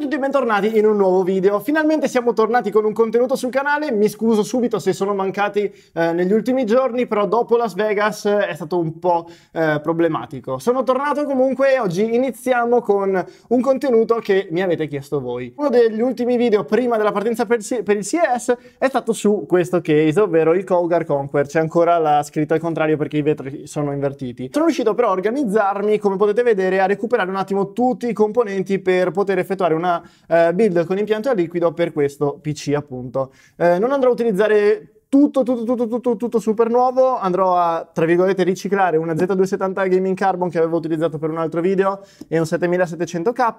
a tutti e bentornati in un nuovo video. Finalmente siamo tornati con un contenuto sul canale, mi scuso subito se sono mancati eh, negli ultimi giorni, però dopo Las Vegas eh, è stato un po' eh, problematico. Sono tornato comunque e oggi iniziamo con un contenuto che mi avete chiesto voi. Uno degli ultimi video prima della partenza per, per il CS è stato su questo case, ovvero il Cougar Conquer. C'è ancora la scritta al contrario perché i vetri sono invertiti. Sono riuscito però a organizzarmi, come potete vedere, a recuperare un attimo tutti i componenti per poter effettuare una una eh, build con impianto a liquido per questo PC appunto. Eh, non andrò a utilizzare tutto, tutto, tutto, tutto, tutto super nuovo. Andrò a, tra virgolette, riciclare una Z270 Gaming Carbon che avevo utilizzato per un altro video e un 7700K,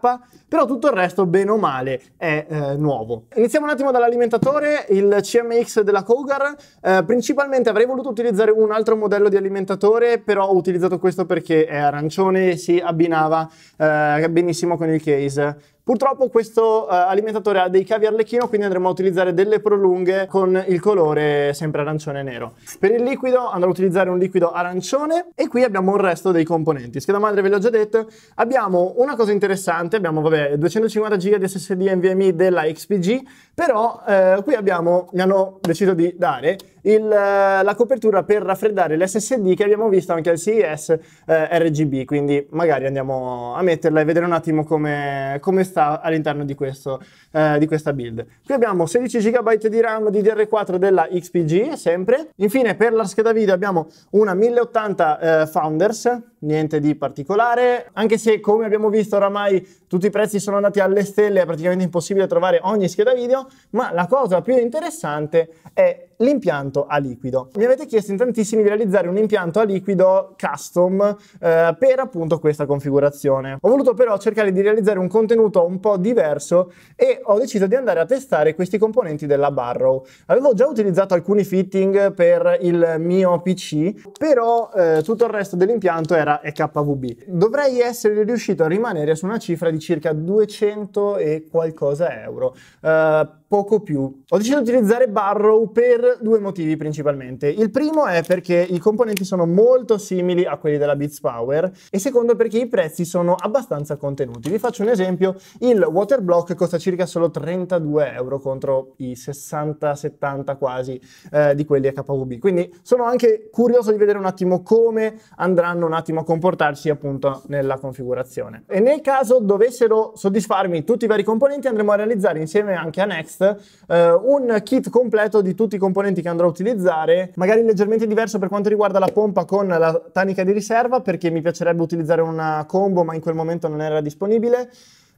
però tutto il resto, bene o male, è eh, nuovo. Iniziamo un attimo dall'alimentatore, il CMX della Kogar. Eh, principalmente avrei voluto utilizzare un altro modello di alimentatore, però ho utilizzato questo perché è arancione e si abbinava eh, benissimo con il case. Purtroppo questo eh, alimentatore ha dei cavi arlecchino, quindi andremo a utilizzare delle prolunghe con il colore sempre arancione e nero. Per il liquido andrò a utilizzare un liquido arancione e qui abbiamo il resto dei componenti. Scheda madre ve l'ho già detto, abbiamo una cosa interessante, abbiamo vabbè, 250 GB di SSD NVMe della XPG, però eh, qui abbiamo, mi hanno deciso di dare il, eh, la copertura per raffreddare l'SSD che abbiamo visto anche al CES eh, RGB, quindi magari andiamo a metterla e vedere un attimo come, come sta all'interno di, questo, eh, di questa build. Qui abbiamo 16 GB di RAM DDR4 della XPG, sempre. Infine per la scheda video abbiamo una 1080 eh, Founders, niente di particolare, anche se come abbiamo visto oramai tutti i prezzi sono andati alle stelle, è praticamente impossibile trovare ogni scheda video, ma la cosa più interessante è l'impianto a liquido. Mi avete chiesto in tantissimi di realizzare un impianto a liquido custom eh, per appunto questa configurazione. Ho voluto però cercare di realizzare un contenuto un po' diverso e ho deciso di andare a testare questi componenti della Barrow. Avevo già utilizzato alcuni fitting per il mio PC, però eh, tutto il resto dell'impianto era era EKVB. Dovrei essere riuscito a rimanere su una cifra di circa 200 e qualcosa euro. Uh, poco più. Ho deciso di utilizzare Barrow per due motivi principalmente. Il primo è perché i componenti sono molto simili a quelli della Beats Power e secondo perché i prezzi sono abbastanza contenuti. Vi faccio un esempio, il Waterblock costa circa solo 32 euro contro i 60-70 quasi eh, di quelli a KVB. Quindi sono anche curioso di vedere un attimo come andranno un attimo a comportarsi appunto nella configurazione. E nel caso dovessero soddisfarmi tutti i vari componenti andremo a realizzare insieme anche a Next eh, un kit completo di tutti i componenti che andrò a utilizzare, magari leggermente diverso per quanto riguarda la pompa con la tanica di riserva, perché mi piacerebbe utilizzare una combo, ma in quel momento non era disponibile.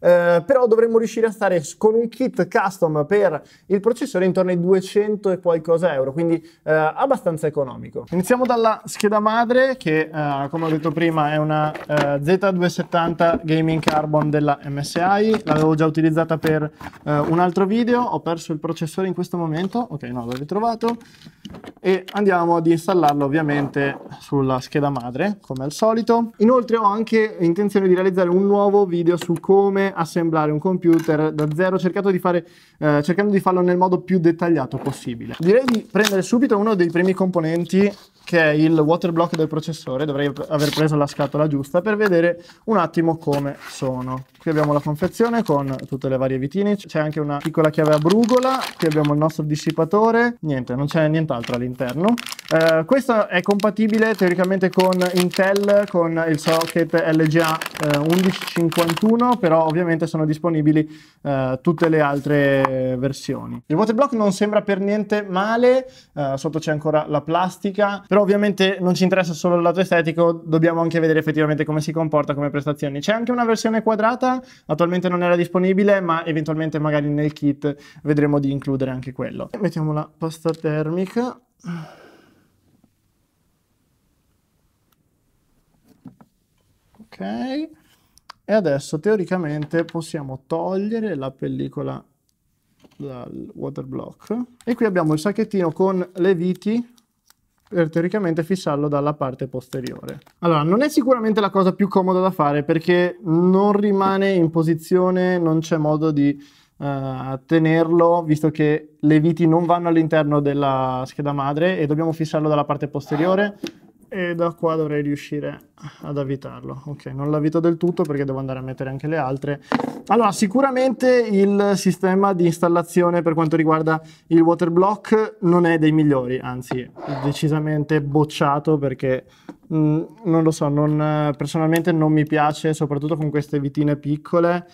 Eh, però dovremmo riuscire a stare con un kit custom per il processore intorno ai 200 e qualcosa euro, quindi eh, abbastanza economico. Iniziamo dalla scheda madre che eh, come ho detto prima è una eh, Z270 Gaming Carbon della MSI, l'avevo già utilizzata per eh, un altro video, ho perso il processore in questo momento, ok no l'ho ritrovato, e andiamo ad installarlo ovviamente sulla scheda madre come al solito. Inoltre ho anche intenzione di realizzare un nuovo video su come assemblare un computer da zero di fare, eh, cercando di farlo nel modo più dettagliato possibile. Direi di prendere subito uno dei primi componenti che è il water block del processore, dovrei aver preso la scatola giusta per vedere un attimo come sono. Qui abbiamo la confezione con tutte le varie vitine, c'è anche una piccola chiave a brugola, qui abbiamo il nostro dissipatore, niente, non c'è nient'altro all'interno. Eh, questo è compatibile teoricamente con Intel, con il socket LGA 1151, eh, però ovviamente sono disponibili uh, tutte le altre versioni. Il waterblock non sembra per niente male, sotto c'è ancora la plastica, però ovviamente non ci interessa solo il lato estetico, dobbiamo anche vedere effettivamente come si comporta come prestazioni. C'è anche una versione quadrata, attualmente non era disponibile, ma eventualmente magari nel kit vedremo di includere anche quello. Mettiamo la pasta termica. ok e adesso teoricamente possiamo togliere la pellicola dal water block e qui abbiamo il sacchettino con le viti per teoricamente fissarlo dalla parte posteriore. Allora, non è sicuramente la cosa più comoda da fare perché non rimane in posizione, non c'è modo di uh, tenerlo, visto che le viti non vanno all'interno della scheda madre e dobbiamo fissarlo dalla parte posteriore e da qua dovrei riuscire ad avvitarlo. Ok, non l'avvito del tutto perché devo andare a mettere anche le altre. Allora, sicuramente il sistema di installazione per quanto riguarda il water block non è dei migliori, anzi decisamente bocciato perché mh, mm, non lo so, non, personalmente non mi piace, soprattutto con queste vitine piccole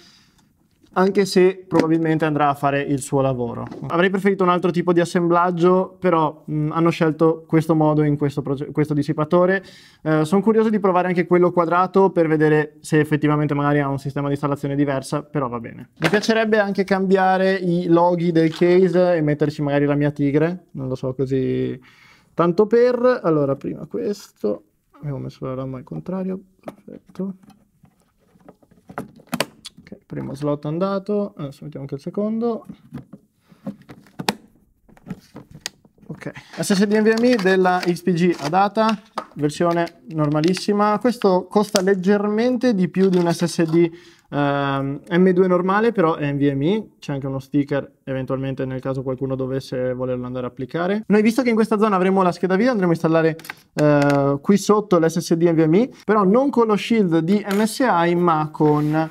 anche se probabilmente andrà a fare il suo lavoro. Avrei preferito un altro tipo di assemblaggio, però mh, hanno scelto questo modo in questo, questo dissipatore. Eh, Sono curioso di provare anche quello quadrato per vedere se effettivamente magari ha un sistema di installazione diversa, però va bene. Mi piacerebbe anche cambiare i loghi del case e metterci magari la mia tigre, non lo so così tanto per. Allora, prima questo, abbiamo messo la RAM al contrario, perfetto primo slot andato, adesso mettiamo anche il secondo. Ok, SSD NVMe della XPG Adata, versione normalissima. Questo costa leggermente di più di un SSD Um, ehm, M2 normale però è NVMe, c'è anche uno sticker eventualmente nel caso qualcuno dovesse volerlo andare a applicare. Noi visto che in questa zona avremo la scheda video andremo a installare uh, qui sotto l'SSD NVMe, però non con lo shield di MSI ma con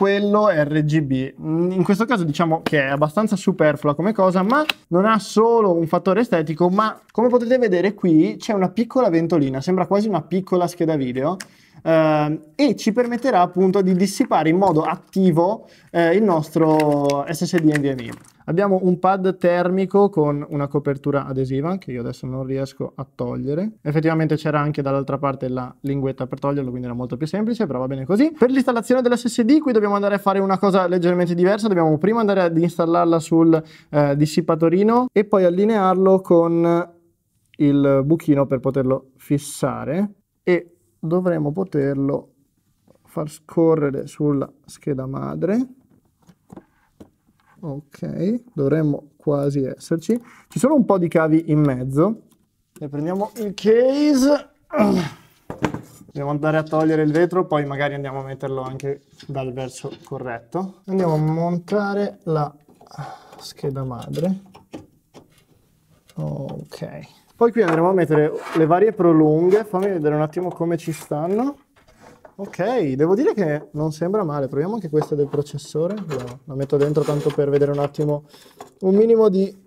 quello RGB. Mm, in questo caso diciamo che è abbastanza superflua come cosa, ma non ha solo un fattore estetico, ma come potete vedere qui c'è una piccola ventolina, sembra quasi una piccola scheda video, eh, e ci permetterà appunto di dissipare in modo attivo eh, il nostro SSD NVMe. Abbiamo un pad termico con una copertura adesiva che io adesso non riesco a togliere. Effettivamente c'era anche dall'altra parte la linguetta per toglierlo, quindi era molto più semplice, però va bene così. Per l'installazione dell'SSD qui dobbiamo andare a fare una cosa leggermente diversa. Dobbiamo prima andare ad installarla sul eh, dissipatorino e poi allinearlo con il buchino per poterlo fissare e dovremo poterlo far scorrere sulla scheda madre ok dovremmo quasi esserci ci sono un po' di cavi in mezzo ne prendiamo il case dobbiamo andare a togliere il vetro poi magari andiamo a metterlo anche dal verso corretto andiamo a montare la scheda madre ok poi qui andremo a mettere le varie prolunghe, fammi vedere un attimo come ci stanno. Ok, devo dire che non sembra male, proviamo anche questa del processore, la, la metto dentro tanto per vedere un attimo un minimo di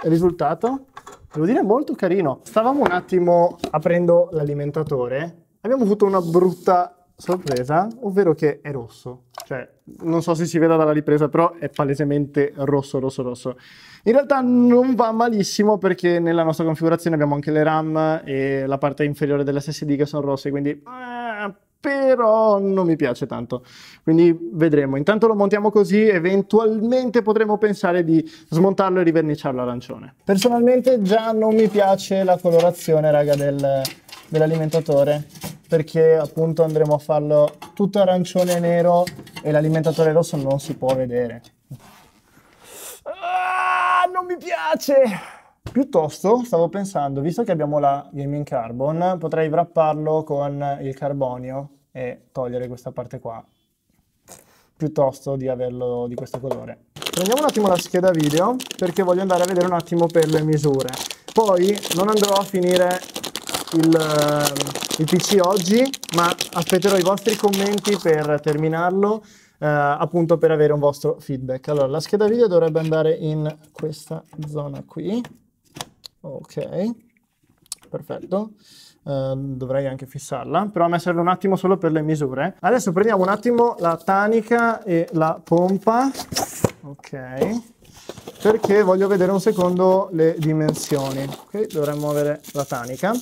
risultato. Devo dire molto carino. Stavamo un attimo aprendo l'alimentatore, abbiamo avuto una brutta sorpresa, ovvero che è rosso. Cioè, non so se si veda dalla ripresa, però è palesemente rosso, rosso, rosso. In realtà non va malissimo perché nella nostra configurazione abbiamo anche le RAM e la parte inferiore dell'SSD che sono rosse, quindi... Eh, però non mi piace tanto. Quindi vedremo. Intanto lo montiamo così, eventualmente potremo pensare di smontarlo e riverniciarlo arancione. Personalmente già non mi piace la colorazione, raga, del, dell'alimentatore perché appunto andremo a farlo tutto arancione e nero e l'alimentatore rosso non si può vedere. Ah, non mi piace! Piuttosto stavo pensando, visto che abbiamo la gaming carbon, potrei wrapparlo con il carbonio e togliere questa parte qua, piuttosto di averlo di questo colore. Prendiamo un attimo la scheda video perché voglio andare a vedere un attimo per le misure. Poi non andrò a finire il, eh, il PC oggi, ma aspetterò i vostri commenti per terminarlo. Uh, appunto per avere un vostro feedback. Allora, la scheda video dovrebbe andare in questa zona qui. Ok, perfetto. Uh, dovrei anche fissarla, però a me serve un attimo solo per le misure. Adesso prendiamo un attimo la tanica e la pompa. Ok perché voglio vedere un secondo le dimensioni. Ok, dovremmo avere la tanica.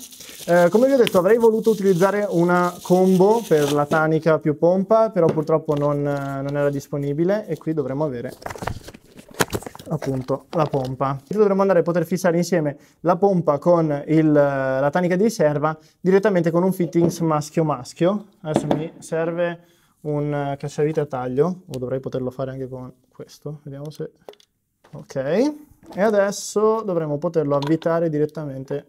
Eh, come vi ho detto avrei voluto utilizzare una combo per la tanica più pompa, però purtroppo non, eh, non era disponibile e qui dovremmo avere appunto la pompa. Dovremmo andare a poter fissare insieme la pompa con il, eh, la tanica di riserva direttamente con un fittings maschio-maschio. Adesso mi serve un eh, cacciavite a taglio, o dovrei poterlo fare anche con questo, vediamo se Ok, e adesso dovremmo poterlo avvitare direttamente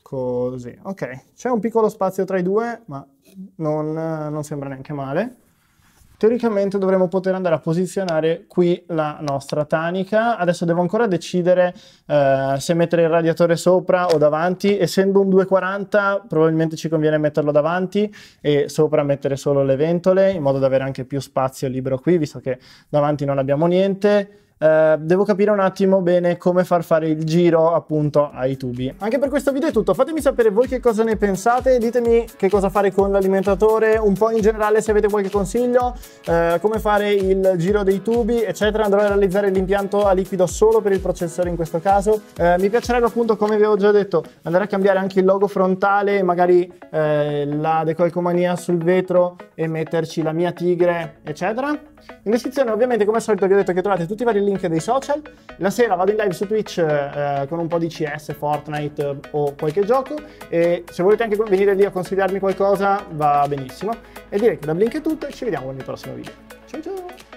così. Ok, c'è un piccolo spazio tra i due, ma non, non sembra neanche male teoricamente dovremmo poter andare a posizionare qui la nostra tanica. Adesso devo ancora decidere eh, se mettere il radiatore sopra o davanti. Essendo un 240 probabilmente ci conviene metterlo davanti e sopra mettere solo le ventole in modo da avere anche più spazio libero qui, visto che davanti non abbiamo niente eh, devo capire un attimo bene come far fare il giro appunto ai tubi. Anche per questo video è tutto, fatemi sapere voi che cosa ne pensate, ditemi che cosa fare con l'alimentatore, un po' in generale se avete qualche consiglio, uh, come fare il giro dei tubi eccetera, andrò a realizzare l'impianto a liquido solo per il processore in questo caso. Uh, mi piacerebbe appunto come vi avevo già detto andare a cambiare anche il logo frontale, magari la decolcomania sul vetro e metterci la mia tigre eccetera. In descrizione ovviamente come al solito vi ho detto che trovate tutti i vari link dei social. La sera vado in live su Twitch eh, eh con un po' di CS, Fortnite eh, o qualche gioco e se volete anche venire lì a consigliarmi qualcosa va benissimo. E direi che da Blink è tutto e ci vediamo nel prossimo video. Ciao ciao!